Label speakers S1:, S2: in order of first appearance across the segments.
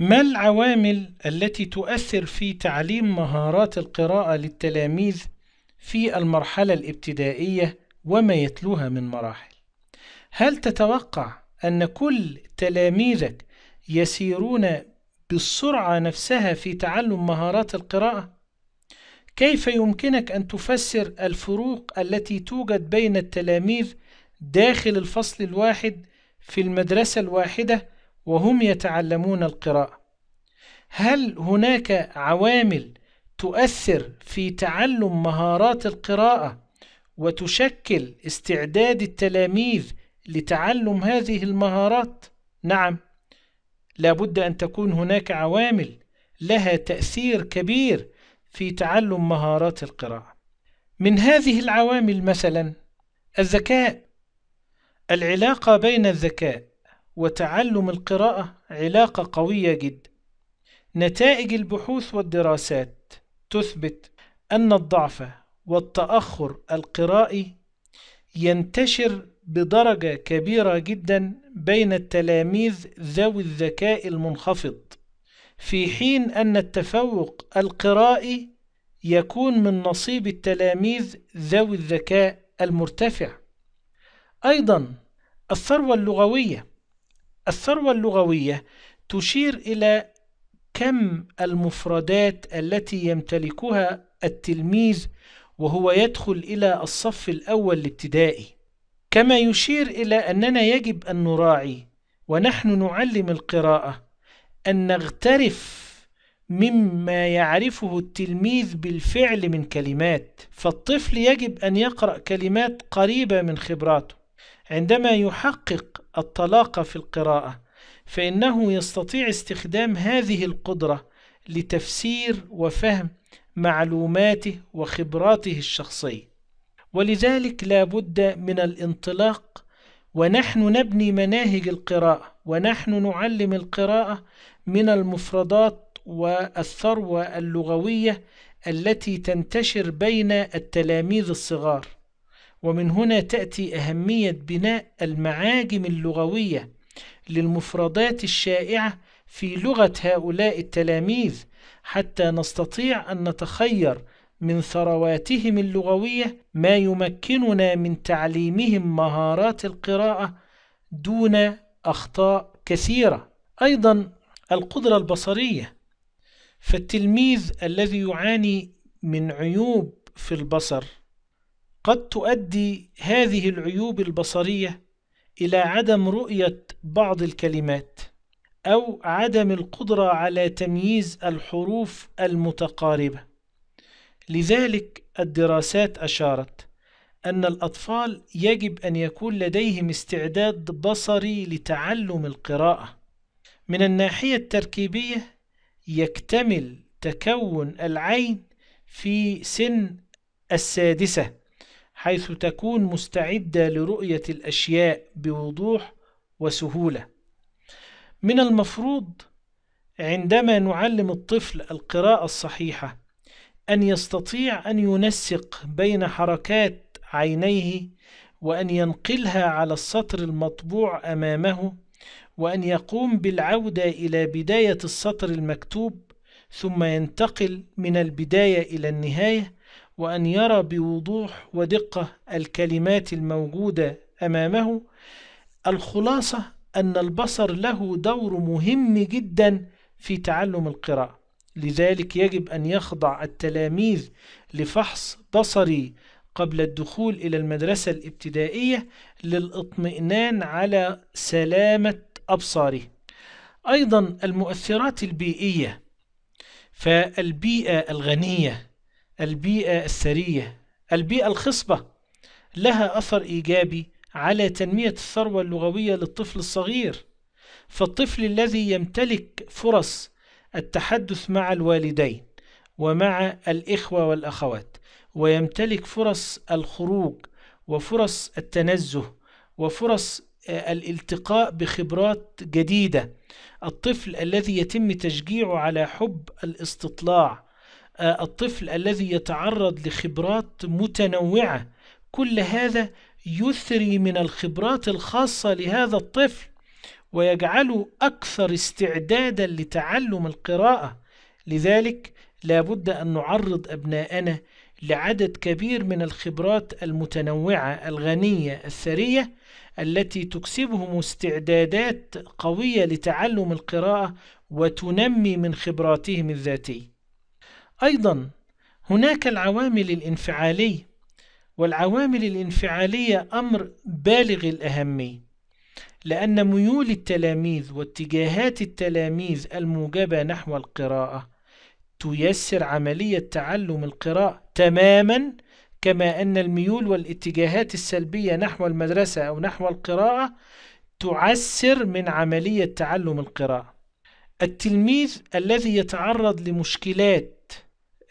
S1: ما العوامل التي تؤثر في تعليم مهارات القراءة للتلاميذ في المرحلة الابتدائية وما يتلوها من مراحل؟ هل تتوقع أن كل تلاميذك يسيرون بالسرعة نفسها في تعلم مهارات القراءة؟ كيف يمكنك أن تفسر الفروق التي توجد بين التلاميذ داخل الفصل الواحد في المدرسة الواحدة وهم يتعلمون القراءة هل هناك عوامل تؤثر في تعلم مهارات القراءة وتشكل استعداد التلاميذ لتعلم هذه المهارات؟ نعم لابد أن تكون هناك عوامل لها تأثير كبير في تعلم مهارات القراءة من هذه العوامل مثلا الذكاء العلاقة بين الذكاء وتعلم القراءة علاقة قوية جدا نتائج البحوث والدراسات تثبت أن الضعف والتأخر القرائي ينتشر بدرجة كبيرة جدا بين التلاميذ ذوي الذكاء المنخفض في حين أن التفوق القرائي يكون من نصيب التلاميذ ذوي الذكاء المرتفع أيضا الثروة اللغوية الثروة اللغوية تشير إلى كم المفردات التي يمتلكها التلميذ وهو يدخل إلى الصف الأول الابتدائي كما يشير إلى أننا يجب أن نراعي ونحن نعلم القراءة أن نغترف مما يعرفه التلميذ بالفعل من كلمات فالطفل يجب أن يقرأ كلمات قريبة من خبراته عندما يحقق الطلاقة في القراءة فإنه يستطيع استخدام هذه القدرة لتفسير وفهم معلوماته وخبراته الشخصية ولذلك لا بد من الانطلاق ونحن نبني مناهج القراءة ونحن نعلم القراءة من المفردات والثروة اللغوية التي تنتشر بين التلاميذ الصغار ومن هنا تأتي أهمية بناء المعاجم اللغوية للمفردات الشائعة في لغة هؤلاء التلاميذ حتى نستطيع أن نتخير من ثرواتهم اللغوية ما يمكننا من تعليمهم مهارات القراءة دون أخطاء كثيرة أيضا القدرة البصرية فالتلميذ الذي يعاني من عيوب في البصر قد تؤدي هذه العيوب البصرية إلى عدم رؤية بعض الكلمات أو عدم القدرة على تمييز الحروف المتقاربة لذلك الدراسات أشارت أن الأطفال يجب أن يكون لديهم استعداد بصري لتعلم القراءة من الناحية التركيبية يكتمل تكون العين في سن السادسة حيث تكون مستعدة لرؤية الأشياء بوضوح وسهولة من المفروض عندما نعلم الطفل القراءة الصحيحة أن يستطيع أن ينسق بين حركات عينيه وأن ينقلها على السطر المطبوع أمامه وأن يقوم بالعودة إلى بداية السطر المكتوب ثم ينتقل من البداية إلى النهاية وأن يرى بوضوح ودقة الكلمات الموجودة أمامه الخلاصة أن البصر له دور مهم جدا في تعلم القراءة لذلك يجب أن يخضع التلاميذ لفحص بصري قبل الدخول إلى المدرسة الابتدائية للإطمئنان على سلامة أبصاره أيضا المؤثرات البيئية فالبيئة الغنية البيئة الثرية البيئة الخصبة لها أثر إيجابي على تنمية الثروة اللغوية للطفل الصغير فالطفل الذي يمتلك فرص التحدث مع الوالدين ومع الإخوة والأخوات ويمتلك فرص الخروج وفرص التنزه وفرص آه، الالتقاء بخبرات جديدة الطفل الذي يتم تشجيعه على حب الاستطلاع آه، الطفل الذي يتعرض لخبرات متنوعة كل هذا يثري من الخبرات الخاصة لهذا الطفل ويجعله أكثر استعدادا لتعلم القراءة لذلك لا بد أن نعرض أبناءنا لعدد كبير من الخبرات المتنوعة الغنية الثرية التي تكسبهم استعدادات قوية لتعلم القراءة وتنمي من خبراتهم الذاتية أيضا هناك العوامل الانفعالية والعوامل الانفعالية أمر بالغ الأهمية لأن ميول التلاميذ واتجاهات التلاميذ الموجبة نحو القراءة تيسر عملية تعلم القراءة تماما كما أن الميول والاتجاهات السلبية نحو المدرسة أو نحو القراءة تعسر من عملية تعلم القراءة التلميذ الذي يتعرض لمشكلات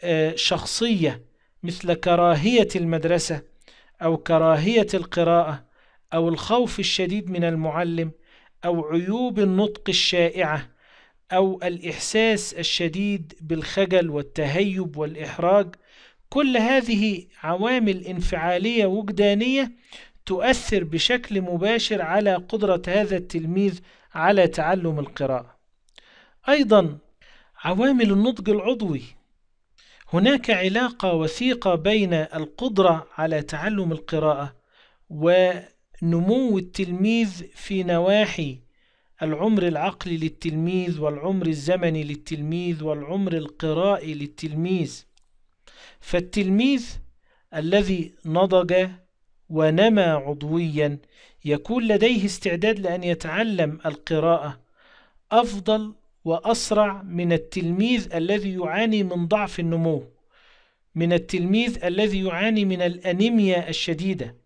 S1: آه، شخصية مثل كراهية المدرسة أو كراهية القراءة أو الخوف الشديد من المعلم أو عيوب النطق الشائعة أو الإحساس الشديد بالخجل والتهيب والإحراج كل هذه عوامل انفعالية وجدانية تؤثر بشكل مباشر على قدرة هذا التلميذ على تعلم القراءة أيضا عوامل النضج العضوي هناك علاقة وثيقة بين القدرة على تعلم القراءة ونمو التلميذ في نواحي العمر العقلي للتلميذ والعمر الزمني للتلميذ والعمر القرائي للتلميذ فالتلميذ الذي نضج ونمى عضويا يكون لديه استعداد لأن يتعلم القراءة أفضل وأسرع من التلميذ الذي يعاني من ضعف النمو من التلميذ الذي يعاني من الأنيميا الشديدة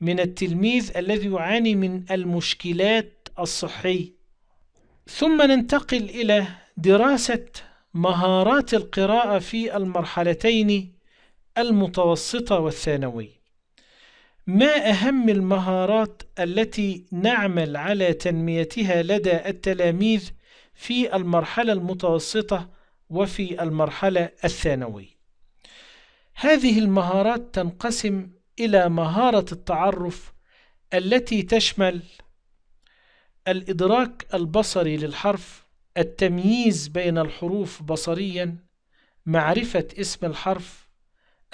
S1: من التلميذ الذي يعاني من المشكلات الصحية ثم ننتقل إلى دراسة مهارات القراءة في المرحلتين المتوسطة والثانوية ما أهم المهارات التي نعمل على تنميتها لدى التلاميذ في المرحلة المتوسطة وفي المرحلة الثانوية. هذه المهارات تنقسم إلى مهارة التعرف التي تشمل الإدراك البصري للحرف، التمييز بين الحروف بصريًا، معرفة اسم الحرف،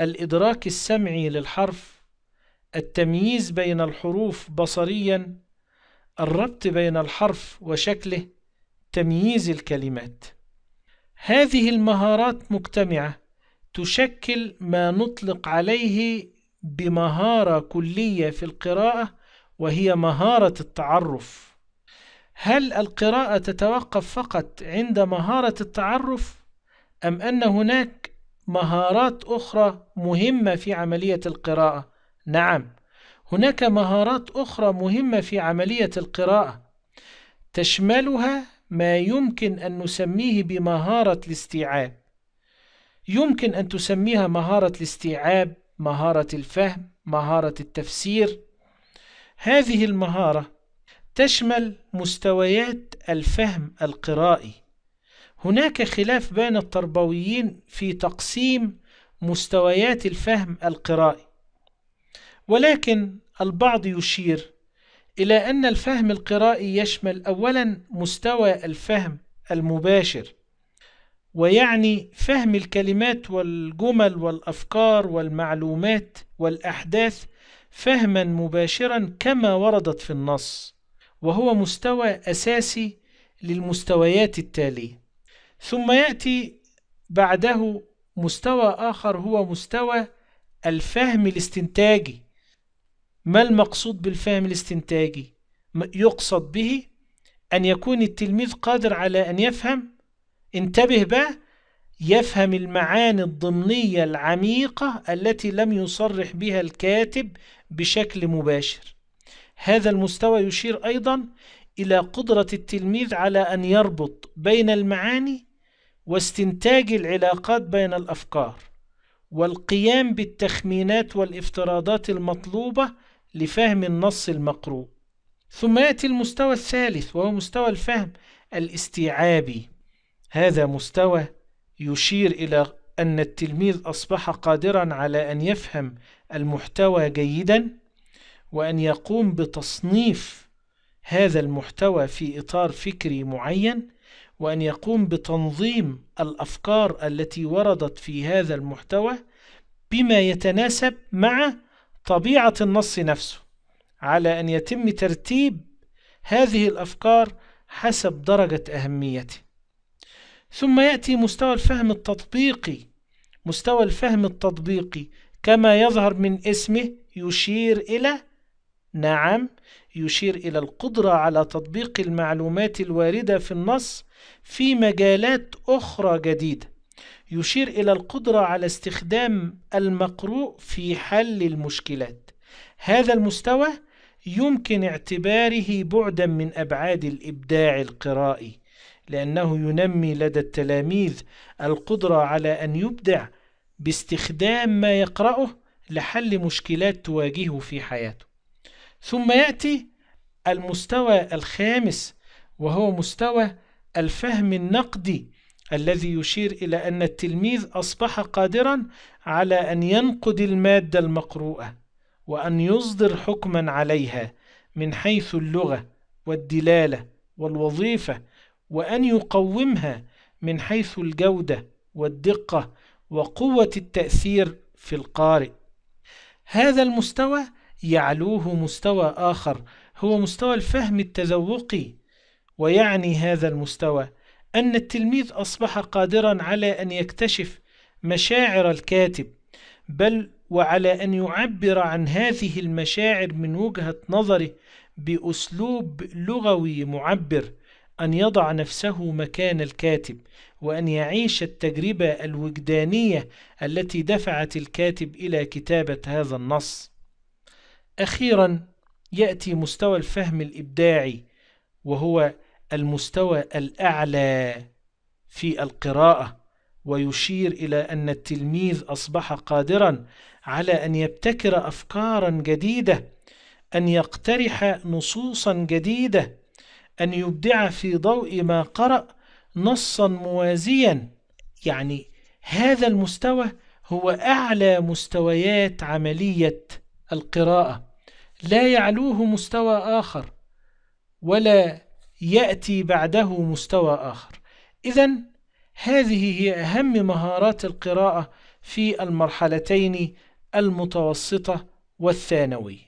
S1: الإدراك السمعي للحرف، التمييز بين الحروف بصريًا، الربط بين الحرف وشكله، تمييز الكلمات هذه المهارات مجتمعة تشكل ما نطلق عليه بمهارة كلية في القراءة وهي مهارة التعرف هل القراءة تتوقف فقط عند مهارة التعرف أم أن هناك مهارات أخرى مهمة في عملية القراءة؟ نعم، هناك مهارات أخرى مهمة في عملية القراءة تشملها ما يمكن أن نسميه بمهارة الاستيعاب يمكن أن تسميها مهارة الاستيعاب مهارة الفهم مهارة التفسير هذه المهارة تشمل مستويات الفهم القرائي هناك خلاف بين التربويين في تقسيم مستويات الفهم القرائي ولكن البعض يشير إلى أن الفهم القرائي يشمل أولا مستوى الفهم المباشر ويعني فهم الكلمات والجمل والأفكار والمعلومات والأحداث فهما مباشرا كما وردت في النص وهو مستوى أساسي للمستويات التالية ثم يأتي بعده مستوى آخر هو مستوى الفهم الاستنتاجي ما المقصود بالفهم الاستنتاجي يقصد به أن يكون التلميذ قادر على أن يفهم انتبه بقى يفهم المعاني الضمنية العميقة التي لم يصرح بها الكاتب بشكل مباشر هذا المستوى يشير أيضا إلى قدرة التلميذ على أن يربط بين المعاني واستنتاج العلاقات بين الأفكار والقيام بالتخمينات والافتراضات المطلوبة لفهم النص المقروء ثم يأتي المستوى الثالث وهو مستوى الفهم الاستيعابي هذا مستوى يشير إلى أن التلميذ أصبح قادرا على أن يفهم المحتوى جيدا وأن يقوم بتصنيف هذا المحتوى في إطار فكري معين وأن يقوم بتنظيم الأفكار التي وردت في هذا المحتوى بما يتناسب مع طبيعة النص نفسه على أن يتم ترتيب هذه الأفكار حسب درجة أهميته ثم يأتي مستوى الفهم التطبيقي مستوى الفهم التطبيقي كما يظهر من اسمه يشير إلى نعم يشير إلى القدرة على تطبيق المعلومات الواردة في النص في مجالات أخرى جديدة يشير إلى القدرة على استخدام المقروء في حل المشكلات هذا المستوى يمكن اعتباره بعدا من أبعاد الإبداع القرائي لأنه ينمي لدى التلاميذ القدرة على أن يبدع باستخدام ما يقرأه لحل مشكلات تواجهه في حياته ثم يأتي المستوى الخامس وهو مستوى الفهم النقدي الذي يشير إلى أن التلميذ أصبح قادرا على أن ينقد المادة المقروءة وأن يصدر حكما عليها من حيث اللغة والدلالة والوظيفة وأن يقومها من حيث الجودة والدقة وقوة التأثير في القارئ هذا المستوى يعلوه مستوى آخر هو مستوى الفهم التذوقي ويعني هذا المستوى أن التلميذ أصبح قادرا على أن يكتشف مشاعر الكاتب بل وعلى أن يعبر عن هذه المشاعر من وجهة نظره بأسلوب لغوي معبر أن يضع نفسه مكان الكاتب وأن يعيش التجربة الوجدانية التي دفعت الكاتب إلى كتابة هذا النص. أخيرا يأتي مستوى الفهم الإبداعي وهو المستوى الأعلى في القراءة ويشير إلى أن التلميذ أصبح قادرا على أن يبتكر أفكارا جديدة أن يقترح نصوصا جديدة أن يبدع في ضوء ما قرأ نصا موازيا يعني هذا المستوى هو أعلى مستويات عملية القراءة لا يعلوه مستوى آخر ولا يأتي بعده مستوى آخر إذا هذه هي أهم مهارات القراءة في المرحلتين المتوسطة والثانوي